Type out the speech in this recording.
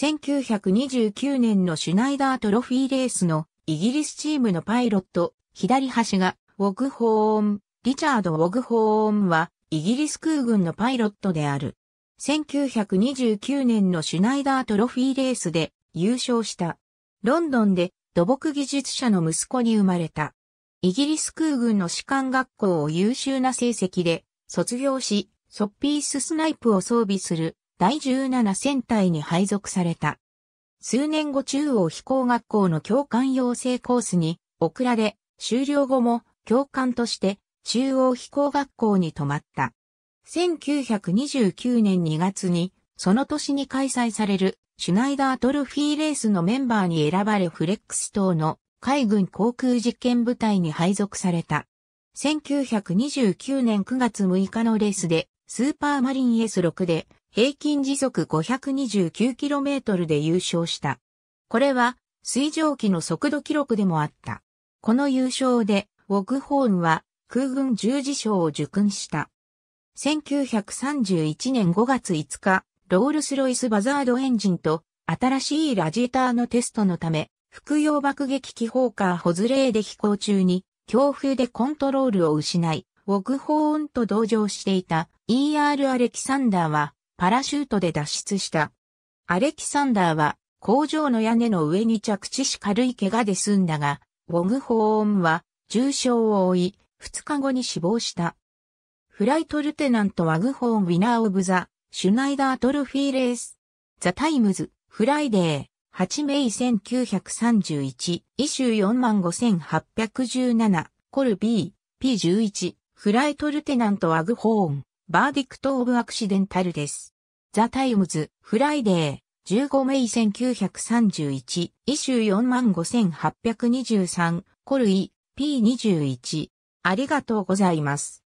1929年のシュナイダートロフィーレースのイギリスチームのパイロット、左端がウォグホーン、リチャード・ウォグホーンはイギリス空軍のパイロットである。1929年のシュナイダートロフィーレースで優勝した。ロンドンで土木技術者の息子に生まれた。イギリス空軍の士官学校を優秀な成績で卒業し、ソッピーススナイプを装備する第17戦隊に配属された。数年後中央飛行学校の教官養成コースに送られ、終了後も教官として中央飛行学校に泊まった。1929年2月に、その年に開催されるシュナイダートルフィーレースのメンバーに選ばれフレックス島の海軍航空実験部隊に配属された。1929年9月6日のレースでスーパーマリン S6 で平均時速 529km で優勝した。これは水蒸気の速度記録でもあった。この優勝で、ウォグホーンは空軍十字章を受勲した。1931年5月5日、ロールスロイスバザードエンジンと新しいラジーターのテストのため、服用爆撃機ホーカーホズレーで飛行中に、強風でコントロールを失い、ウォグホーンと同乗していた ER アレキサンダーはパラシュートで脱出した。アレキサンダーは工場の屋根の上に着地し軽い怪我で済んだが、ウォグホーンは重傷を負い、2日後に死亡した。フライトルテナントワグホーンウィナーオブザ、シュナイダートルフィーレース、ザタイムズ、フライデー、8名1931、イシュ45817、コルビー、P11、フライトルテナントワグホーン。バーディクト・オブ・アクシデンタルです。ザ・タイムズ、フライデー、15名1931、イシュー45823、コルイ、P21。ありがとうございます。